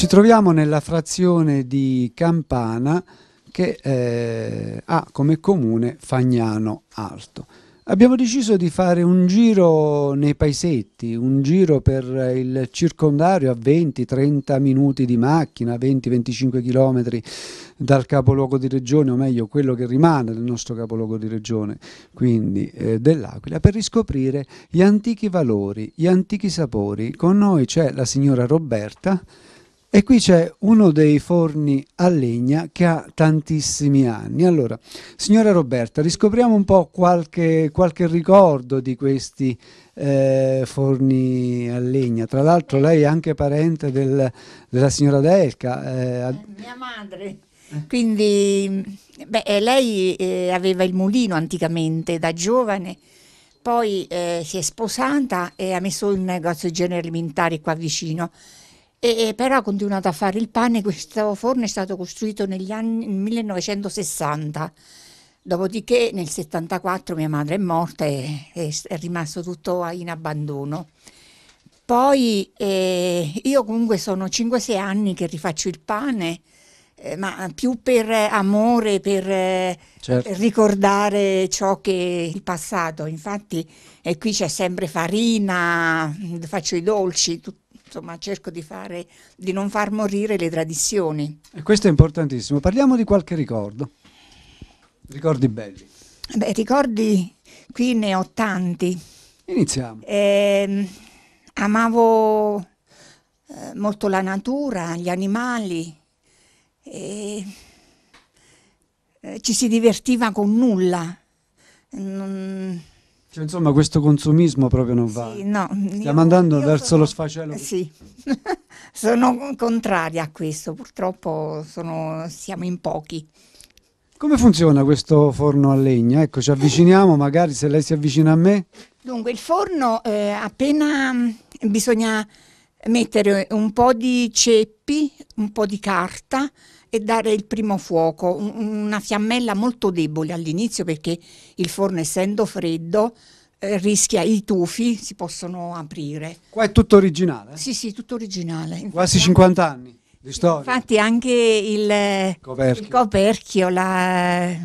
ci troviamo nella frazione di Campana che eh, ha come comune Fagnano Alto. Abbiamo deciso di fare un giro nei paesetti, un giro per il circondario a 20-30 minuti di macchina, 20-25 km dal capoluogo di regione, o meglio quello che rimane del nostro capoluogo di regione, quindi eh, dell'Aquila, per riscoprire gli antichi valori, gli antichi sapori. Con noi c'è la signora Roberta e qui c'è uno dei forni a legna che ha tantissimi anni. Allora, signora Roberta, riscopriamo un po' qualche, qualche ricordo di questi eh, forni a legna. Tra l'altro lei è anche parente del, della signora Delca. Eh, eh, mia madre. Quindi beh, eh, lei eh, aveva il mulino anticamente da giovane, poi eh, si è sposata e ha messo un negozio di generi alimentari qua vicino e, però ha continuato a fare il pane, questo forno è stato costruito negli anni 1960. Dopodiché nel 74 mia madre è morta e è, è rimasto tutto in abbandono. Poi eh, io comunque sono 5-6 anni che rifaccio il pane, eh, ma più per amore, per eh, certo. ricordare ciò che è il passato. Infatti eh, qui c'è sempre farina, faccio i dolci, tutto insomma, cerco di, fare, di non far morire le tradizioni. E questo è importantissimo. Parliamo di qualche ricordo. Ricordi belli. Beh, ricordi qui ne ho tanti. Iniziamo. Ehm, eh, amavo molto la natura, gli animali. Eh, ci si divertiva con nulla. Non cioè, insomma, questo consumismo proprio non va. Sì, no, Stiamo andando verso sono, lo sfacelo. Eh, sì, sono contraria a questo, purtroppo sono, siamo in pochi. Come funziona questo forno a legna? Ecco, ci avviciniamo, magari se lei si avvicina a me. Dunque, il forno eh, appena mm, bisogna mettere un po' di ceppi, un po' di carta, e dare il primo fuoco, una fiammella molto debole all'inizio perché il forno essendo freddo eh, rischia i tufi, si possono aprire. Qua è tutto originale? Sì, sì, tutto originale. Infatti, Quasi 50 anni di storia. Infatti anche il coperchio, il coperchio la...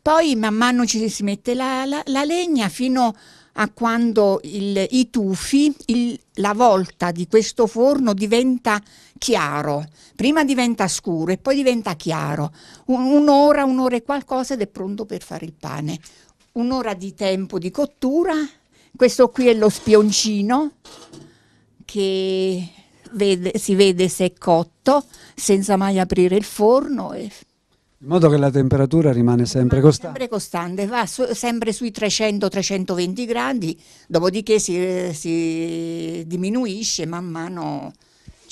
poi man mano ci si mette la, la, la legna fino a quando il, i tufi, il, la volta di questo forno diventa chiaro, prima diventa scuro e poi diventa chiaro. un'ora, un'ora e qualcosa ed è pronto per fare il pane. Un'ora di tempo di cottura, questo qui è lo spioncino che vede, si vede se è cotto senza mai aprire il forno. E... In modo che la temperatura rimane sempre rimane costante. Sempre costante, va su, sempre sui 300-320 gradi, dopodiché si, si, diminuisce man mano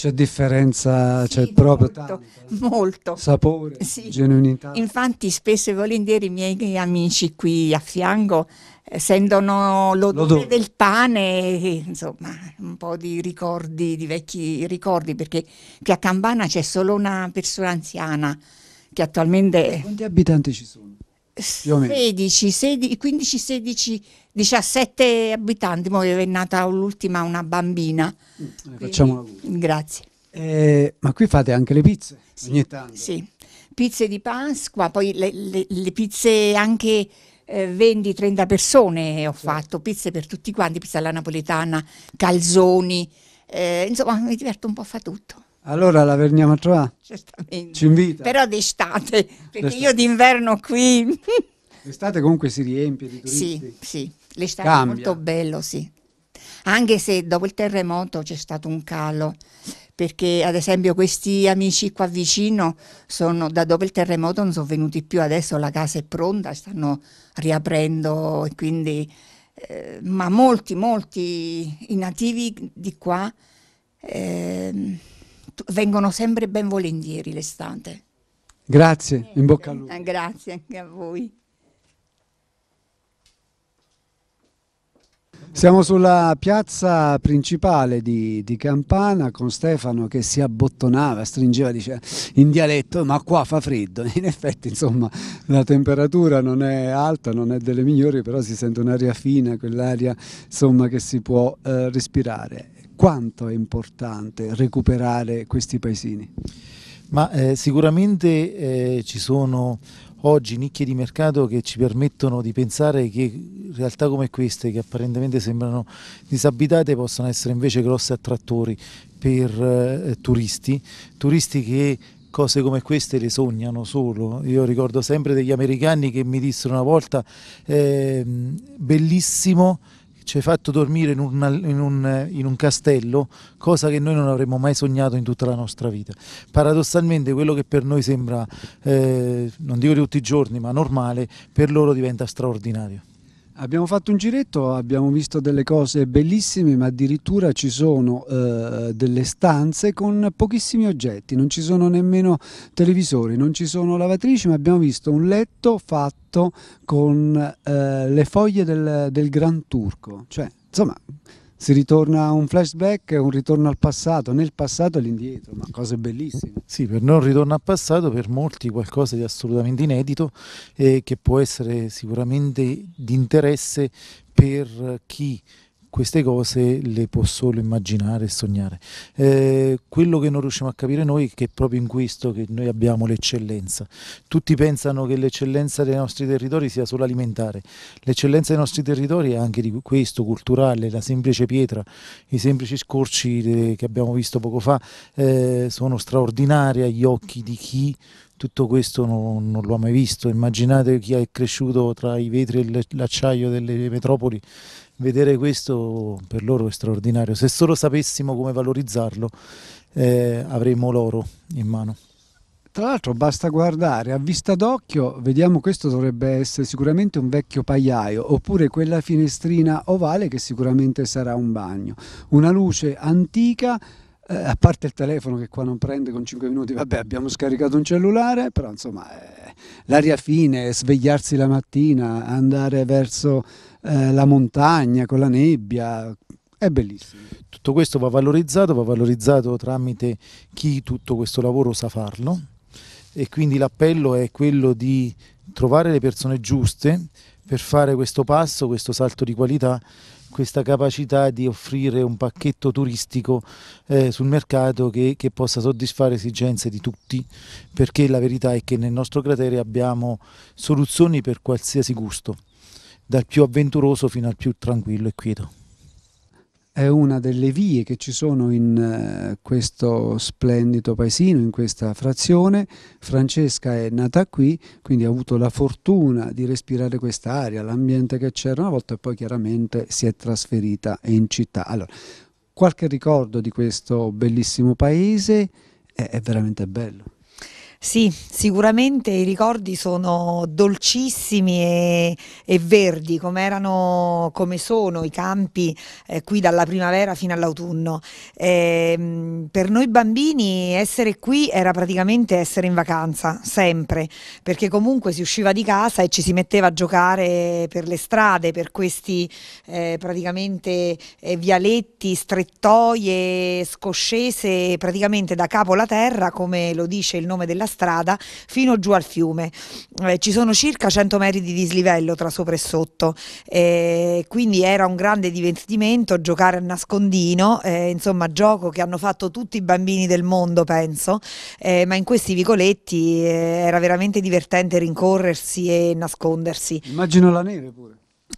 c'è differenza, sì, c'è proprio molto, tanto. Eh. Molto. Sapore, sì. genuinità. Infatti spesso e volentieri i miei amici qui a fianco eh, sentono l'odore, l'odore. del pane, insomma un po' di ricordi, di vecchi ricordi, perché qui a Campana c'è solo una persona anziana che attualmente... Quanti abitanti ci sono? 16, 16, 15, 16, 17 abitanti, poi è nata l'ultima una bambina. Facciamo mm, eh, Quindi, Grazie. Eh, ma qui fate anche le pizze sì, ogni tanto. Sì, pizze di Pasqua, poi le, le, le pizze anche eh, 20-30 persone ho sì. fatto, pizze per tutti quanti, pizza alla napoletana, calzoni, eh, insomma mi diverto un po' a fa tutto. Allora la veniamo a trovare? Certamente. Ci invita. Però d'estate, perché io d'inverno qui... L'estate comunque si riempie di turisti. Sì, sì, l'estate Cambia. è molto bello, sì. Anche se dopo il terremoto c'è stato un calo, perché ad esempio questi amici qua vicino sono, da dopo il terremoto non sono venuti più, adesso la casa è pronta, stanno riaprendo e quindi... Eh, ma molti, molti i nativi di qua... Eh, vengono sempre ben volentieri l'estate. Grazie, in bocca al lupo. Eh, grazie anche a voi. Siamo sulla piazza principale di, di, Campana con Stefano che si abbottonava, stringeva dice, in dialetto ma qua fa freddo, in effetti insomma la temperatura non è alta, non è delle migliori però si sente un'aria fina, quell'aria insomma che si può eh, respirare. Quanto è importante recuperare questi paesini? Ma eh, sicuramente eh, ci sono oggi nicchie di mercato che ci permettono di pensare che realtà come queste, che apparentemente sembrano disabitate, possano essere invece grossi attrattori per eh, turisti, turisti che cose come queste le sognano solo. Io ricordo sempre degli americani che mi dissero una volta, eh, bellissimo ci hai fatto dormire in, una, in, un, in un castello, cosa che noi non avremmo mai sognato in tutta la nostra vita. Paradossalmente quello che per noi sembra, eh, non dico di tutti i giorni, ma normale, per loro diventa straordinario. Abbiamo fatto un giretto, abbiamo visto delle cose bellissime, ma addirittura ci sono eh, delle stanze con pochissimi oggetti, non ci sono nemmeno televisori, non ci sono lavatrici, ma abbiamo visto un letto fatto con eh, le foglie del, del Gran Turco. Cioè, insomma, si ritorna a un flashback, un ritorno al passato, nel passato e all'indietro, ma cose bellissime. Sì, per noi un ritorno al passato, per molti qualcosa di assolutamente inedito e che può essere sicuramente di interesse per chi queste cose le può solo immaginare e sognare. Eh, quello che non riusciamo a capire noi è che è proprio in questo che noi abbiamo l'eccellenza. Tutti pensano che l'eccellenza dei nostri territori sia solo alimentare. L'eccellenza dei nostri territori è anche di questo, culturale, la semplice pietra, i semplici scorci eh, che abbiamo visto poco fa eh, sono straordinari agli occhi di chi tutto questo non, non, lo ha mai visto. Immaginate chi è cresciuto tra i vetri e l'acciaio delle metropoli vedere questo per loro è straordinario. Se solo sapessimo come valorizzarlo eh, avremmo l'oro in mano. Tra l'altro basta guardare, a vista d'occhio vediamo questo dovrebbe essere sicuramente un vecchio pagliaio oppure quella finestrina ovale che sicuramente sarà un bagno. Una luce antica, eh, a parte il telefono che qua non prende con 5 minuti, vabbè abbiamo scaricato un cellulare, però insomma eh, l'aria fine, svegliarsi la mattina, andare verso eh, la montagna, con la nebbia, è bellissimo. Tutto questo va valorizzato, va valorizzato tramite chi tutto questo lavoro sa farlo e quindi l'appello è quello di trovare le persone giuste per fare questo passo, questo salto di qualità, questa capacità di offrire un pacchetto turistico eh, sul mercato che, che, possa soddisfare esigenze di tutti, perché la verità è che nel nostro cratere abbiamo soluzioni per qualsiasi gusto dal più avventuroso fino al più tranquillo e quieto. È una delle vie che ci sono in eh, questo splendido paesino, in questa frazione. Francesca è nata qui, quindi ha avuto la fortuna di respirare quest'aria, l'ambiente che c'era una volta e poi chiaramente si è trasferita in città. Allora, qualche ricordo di questo bellissimo paese è, è veramente bello. Sì, sicuramente i ricordi sono dolcissimi e, e verdi, come erano, come sono i campi eh, qui dalla primavera fino all'autunno. Eh, per noi bambini essere qui era praticamente essere in vacanza, sempre, perché comunque si usciva di casa e ci si metteva a giocare per le strade, per questi eh, praticamente eh, vialetti, strettoie, scoscese, praticamente da capo la terra, come lo dice il nome della strada fino giù al fiume. Eh, ci sono circa 100 metri di dislivello tra sopra e sotto, eh, quindi era un grande divertimento giocare a nascondino, eh, insomma gioco che hanno fatto tutti i bambini del mondo penso, eh, ma in questi vicoletti eh, era veramente divertente rincorrersi e nascondersi. Immagino la neve pure.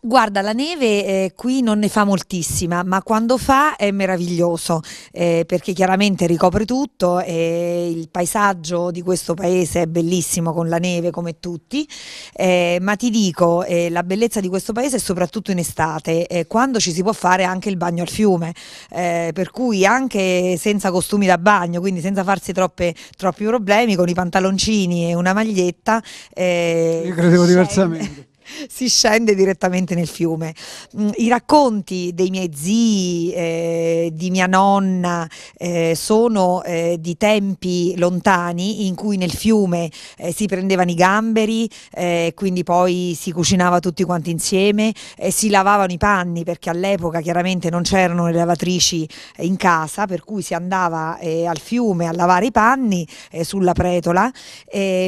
Guarda, la neve eh, qui non ne fa moltissima, ma quando fa è meraviglioso eh, perché chiaramente ricopre tutto e il paesaggio di questo paese è bellissimo con la neve come tutti, eh, ma ti dico, eh, la bellezza di questo paese è soprattutto in estate, eh, quando ci si può fare anche il bagno al fiume, eh, per cui anche senza costumi da bagno, quindi senza farsi troppe, troppi problemi, con i pantaloncini e una maglietta. Io credevo diversamente si scende direttamente nel fiume. Mm, I racconti dei miei zii, eh, di mia nonna, eh, sono eh, di tempi lontani in cui nel fiume eh, si prendevano i gamberi, eh, quindi poi si cucinava tutti quanti insieme, e si lavavano i panni perché all'epoca chiaramente non c'erano le lavatrici eh, in casa, per cui si andava al fiume a lavare i panni sulla pretola,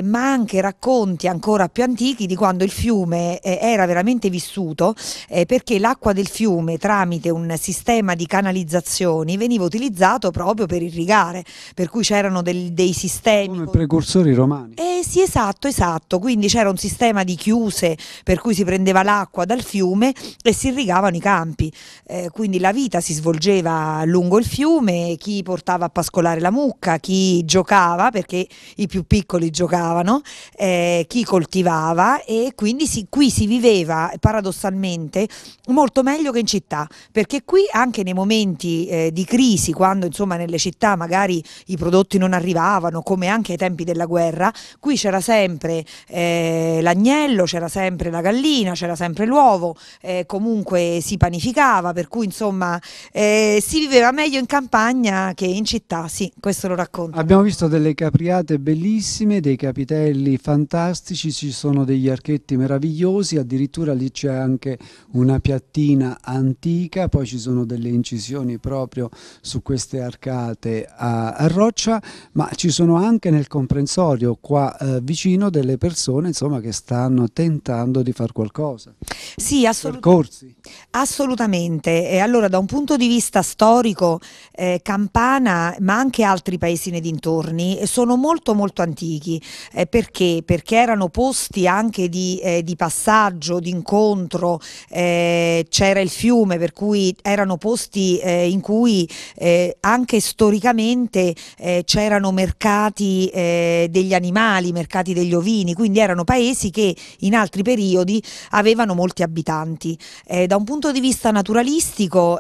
ma anche racconti ancora più antichi di quando il fiume eh, era veramente vissuto eh, perché l'acqua del fiume tramite un sistema di canalizzazioni veniva utilizzato proprio per irrigare, per cui c'erano dei sistemi... Come precursori romani. Eh, sì, esatto, esatto, quindi c'era un sistema di chiuse per cui si prendeva l'acqua dal fiume e si irrigavano i campi, eh, quindi la vita si svolgeva lungo il fiume, chi portava a pascolare la mucca, chi giocava perché i più piccoli giocavano, eh, chi coltivava e quindi si qui si viveva paradossalmente molto meglio che in città, perché qui anche nei momenti eh, di crisi, quando insomma nelle città magari i prodotti non arrivavano, come anche ai tempi della guerra, qui c'era sempre eh, l'agnello, c'era sempre la gallina, c'era sempre l'uovo, eh, comunque si panificava, per cui insomma eh, si viveva meglio in campagna che in città, sì, questo lo racconto. Abbiamo visto delle capriate bellissime, dei capitelli fantastici, ci sono degli archetti meravigliosi, curiosi, addirittura lì c'è anche una piattina antica, poi ci sono delle incisioni proprio su queste arcate a, a roccia, ma ci sono anche nel comprensorio qua eh, vicino delle persone insomma, che stanno tentando di fare qualcosa. Sì, assolutamente. assolutamente. E allora da un punto di vista storico, eh, Campana, ma anche altri paesi nei dintorni, sono molto molto antichi. Eh, perché? Perché erano posti anche di, eh, di passaggio passaggio, di incontro, eh, c'era il fiume, per cui erano posti eh, in cui eh, anche storicamente eh, c'erano mercati eh, degli animali, mercati degli ovini, quindi erano paesi che in altri periodi avevano molti abitanti. Eh, da un punto di vista naturalistico,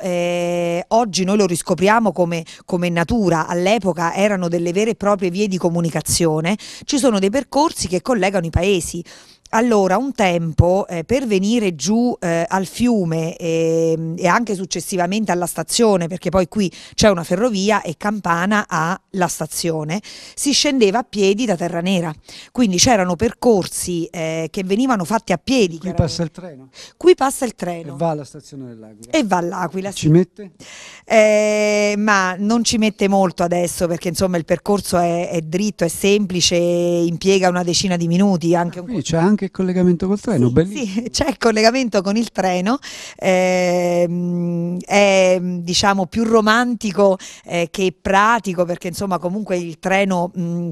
oggi noi lo riscopriamo come, come natura, all'epoca erano delle vere e proprie vie di comunicazione, ci sono dei percorsi che collegano i paesi. Allora, un tempo eh, per venire giù eh, al fiume e, ehm, e, anche successivamente alla stazione, perché poi qui c'è una ferrovia e Campana ha la stazione, si scendeva a piedi da Terra Nera. Quindi c'erano percorsi eh, che venivano fatti a piedi. Qui passa il treno. Qui passa il treno. E va alla stazione dell'Aquila. E va all'Aquila. Sì. Ci mette? Eh, ma non ci mette molto adesso perché insomma il percorso è, è dritto, è semplice, impiega una decina di minuti. Anche ah, un... anche qualche collegamento col treno? Sì, sì c'è il collegamento con il treno, eh, è diciamo più romantico eh, che pratico perché insomma comunque il treno... Mh,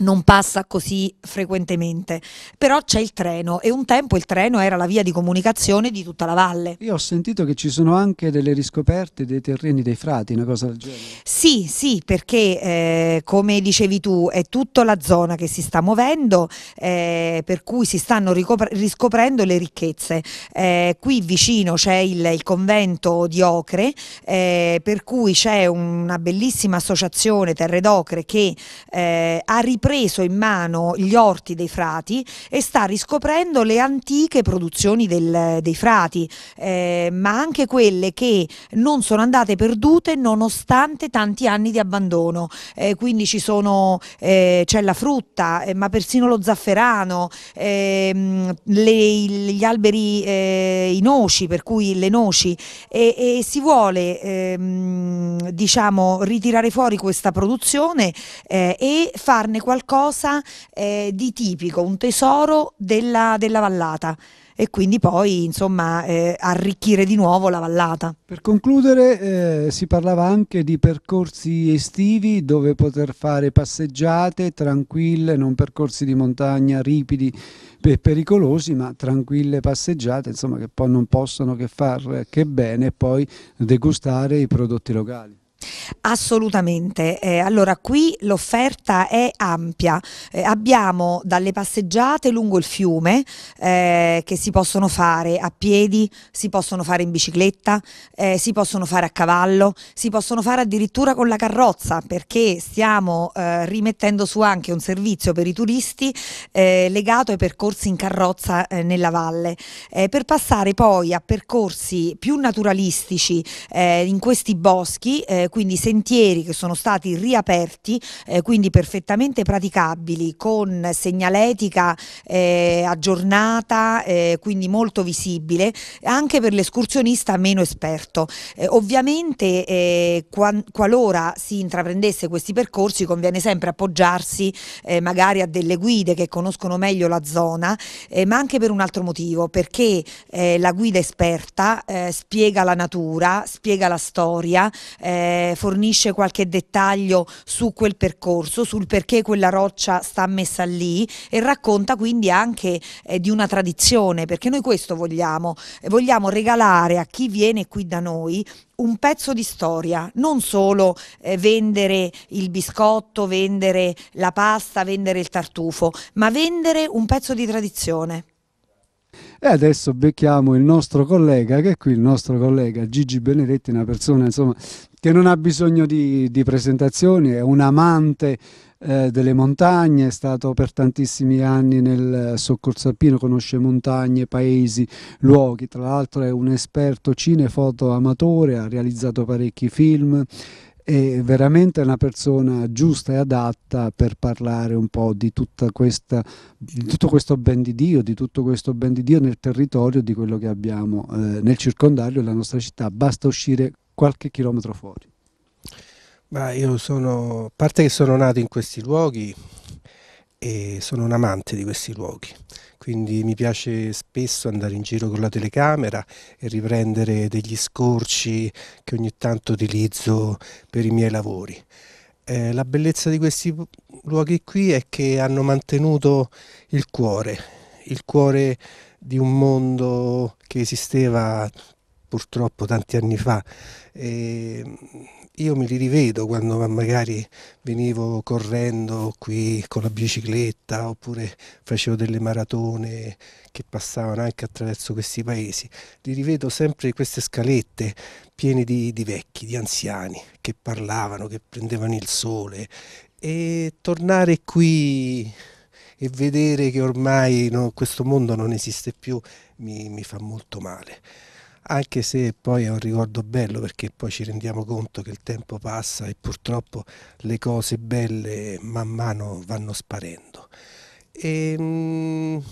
non passa così frequentemente, però c'è il treno e un tempo il treno era la via di comunicazione di tutta la valle. Io ho sentito che ci sono anche delle riscoperte dei terreni dei frati, una cosa del genere. Sì, sì, perché eh, come dicevi tu è tutta la zona che si sta muovendo, eh, per cui si stanno riscoprendo le ricchezze. Eh, qui vicino c'è il, il, convento di Ocre, eh, per cui c'è una bellissima associazione Terre d'Ocre che eh, ha ripreso ripreso in mano gli orti dei frati e sta riscoprendo le antiche produzioni del, dei frati, eh, ma anche quelle che non sono andate perdute nonostante tanti anni di abbandono. Eh, quindi sono, eh, c'è la frutta, eh, ma persino lo zafferano, ehm, le, gli alberi, eh, i noci, per cui le noci, e, e si vuole ehm, diciamo, ritirare fuori questa produzione eh, e farne qualcosa qualcosa eh, di tipico, un tesoro della, della vallata e quindi poi insomma eh, arricchire di nuovo la vallata. Per concludere eh, si parlava anche di percorsi estivi dove poter fare passeggiate tranquille, non percorsi di montagna ripidi e pericolosi ma tranquille passeggiate insomma che poi non possono che far che bene e poi degustare i prodotti locali. Assolutamente. Eh, allora, qui l'offerta è ampia. Eh, abbiamo dalle passeggiate lungo il fiume eh, che si possono fare a piedi, si possono fare in bicicletta, eh, si possono fare a cavallo, si possono fare addirittura con la carrozza perché stiamo eh, rimettendo su anche un servizio per i turisti eh, legato ai percorsi in carrozza nella valle. per passare poi a percorsi più naturalistici in questi boschi, quindi sentieri che sono stati riaperti, eh, quindi perfettamente praticabili con segnaletica eh, aggiornata, eh, quindi molto visibile, anche per l'escursionista meno esperto. ovviamente qualora si intraprendesse questi percorsi conviene sempre appoggiarsi magari a delle guide che conoscono meglio la zona, ma anche per un altro motivo, perché la guida esperta spiega la natura, spiega la storia, fornisce qualche dettaglio su quel percorso, sul perché quella roccia sta messa lì e racconta quindi anche eh, di una tradizione, perché noi questo vogliamo, eh, vogliamo regalare a chi viene qui da noi un pezzo di storia, non solo eh, vendere il biscotto, vendere la pasta, vendere il tartufo, ma vendere un pezzo di tradizione. E adesso becchiamo il nostro collega, che è qui il nostro collega Gigi Benedetti, una persona insomma, che non ha bisogno di, di presentazioni, è un amante eh, delle montagne, è stato per tantissimi anni nel soccorso alpino, conosce montagne, paesi, luoghi, tra l'altro è un esperto cinefoto amatore, ha realizzato parecchi film, è veramente una persona giusta e adatta per parlare un po' di, questa, di, tutto questo ben di Dio, di tutto questo ben di Dio nel territorio, di quello che abbiamo eh, nel circondario della nostra città. Basta uscire qualche chilometro fuori? Ma io sono, a parte che sono nato in questi luoghi e sono un amante di questi luoghi, quindi mi piace spesso andare in giro con la telecamera e riprendere degli scorci che ogni tanto utilizzo per i miei lavori. Eh, la bellezza di questi luoghi qui è che hanno mantenuto il cuore, il cuore di un mondo che esisteva purtroppo tanti anni fa. E io mi li rivedo quando magari venivo correndo qui con la bicicletta oppure facevo delle maratone che passavano anche attraverso questi paesi. Li rivedo sempre queste scalette piene di, di vecchi, di anziani che parlavano, che prendevano il sole e tornare qui e vedere che ormai no, questo mondo non esiste più mi, mi fa molto male anche se poi è un ricordo bello perché poi ci rendiamo conto che il tempo passa e purtroppo le cose belle man mano vanno sparendo. E, ehm, mh,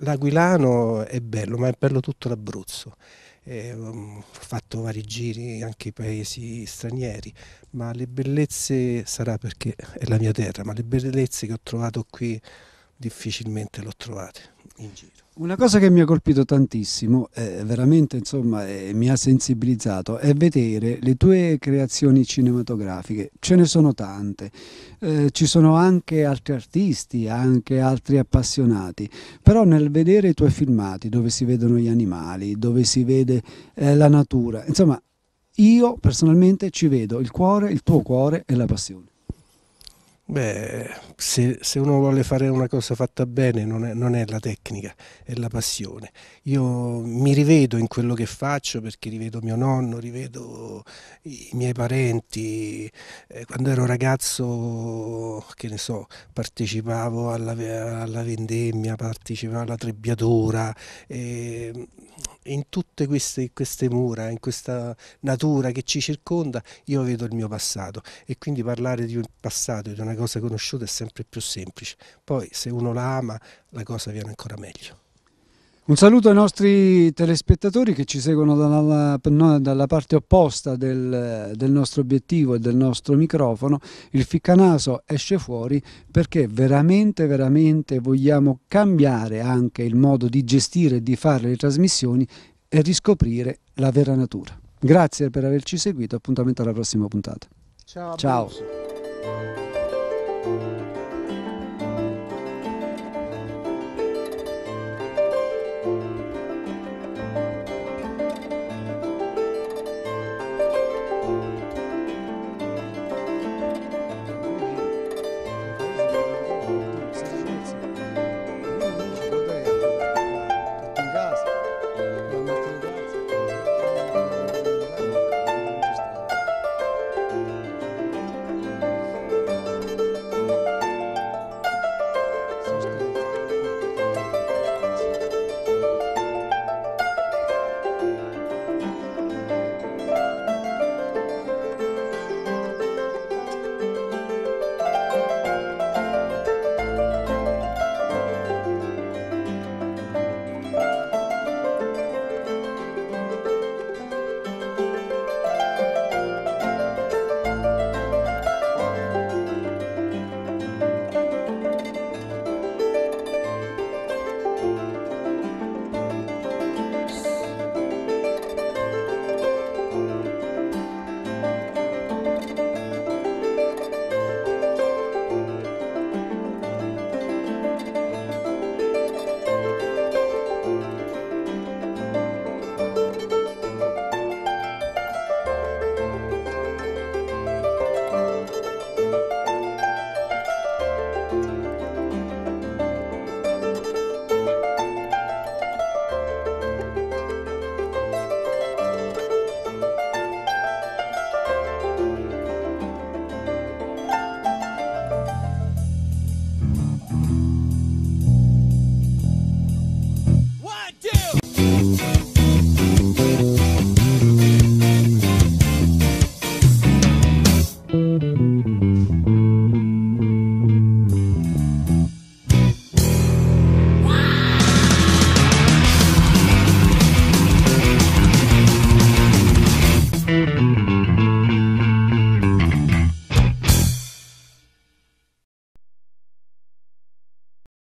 L'Aquilano è bello, ma è bello tutto l'Abruzzo. Eh, ho um, fatto vari giri anche in paesi stranieri, ma le bellezze sarà perché è la mia terra, ma le bellezze che ho trovato qui difficilmente lo trovate in giro. Una cosa che mi ha colpito tantissimo, eh, veramente insomma, eh, mi ha sensibilizzato, è vedere le tue creazioni cinematografiche. Ce ne sono tante, eh, ci sono anche altri artisti, anche altri appassionati, però nel vedere i tuoi filmati dove si vedono gli animali, dove si vede eh, la natura, insomma io personalmente ci vedo il cuore, il tuo cuore e la passione. Beh, se, se, uno vuole fare una cosa fatta bene non è, non è, la tecnica, è la passione. Io mi rivedo in quello che faccio perché rivedo mio nonno, rivedo i miei parenti. Eh, quando ero ragazzo, che ne so, partecipavo alla, alla vendemmia, partecipavo alla trebbiatura. Ehm, in tutte queste, queste mura, in questa natura che ci circonda, io vedo il mio passato e quindi parlare di un passato, di una cosa conosciuta è sempre più semplice. Poi se uno la ama la cosa viene ancora meglio. Un saluto ai nostri telespettatori che ci seguono dalla, dalla parte opposta del, del, nostro obiettivo e del nostro microfono. Il ficcanaso esce fuori perché veramente, veramente vogliamo cambiare anche il modo di gestire e di fare le trasmissioni e riscoprire la vera natura. Grazie per averci seguito, appuntamento alla prossima puntata. Ciao. Ciao.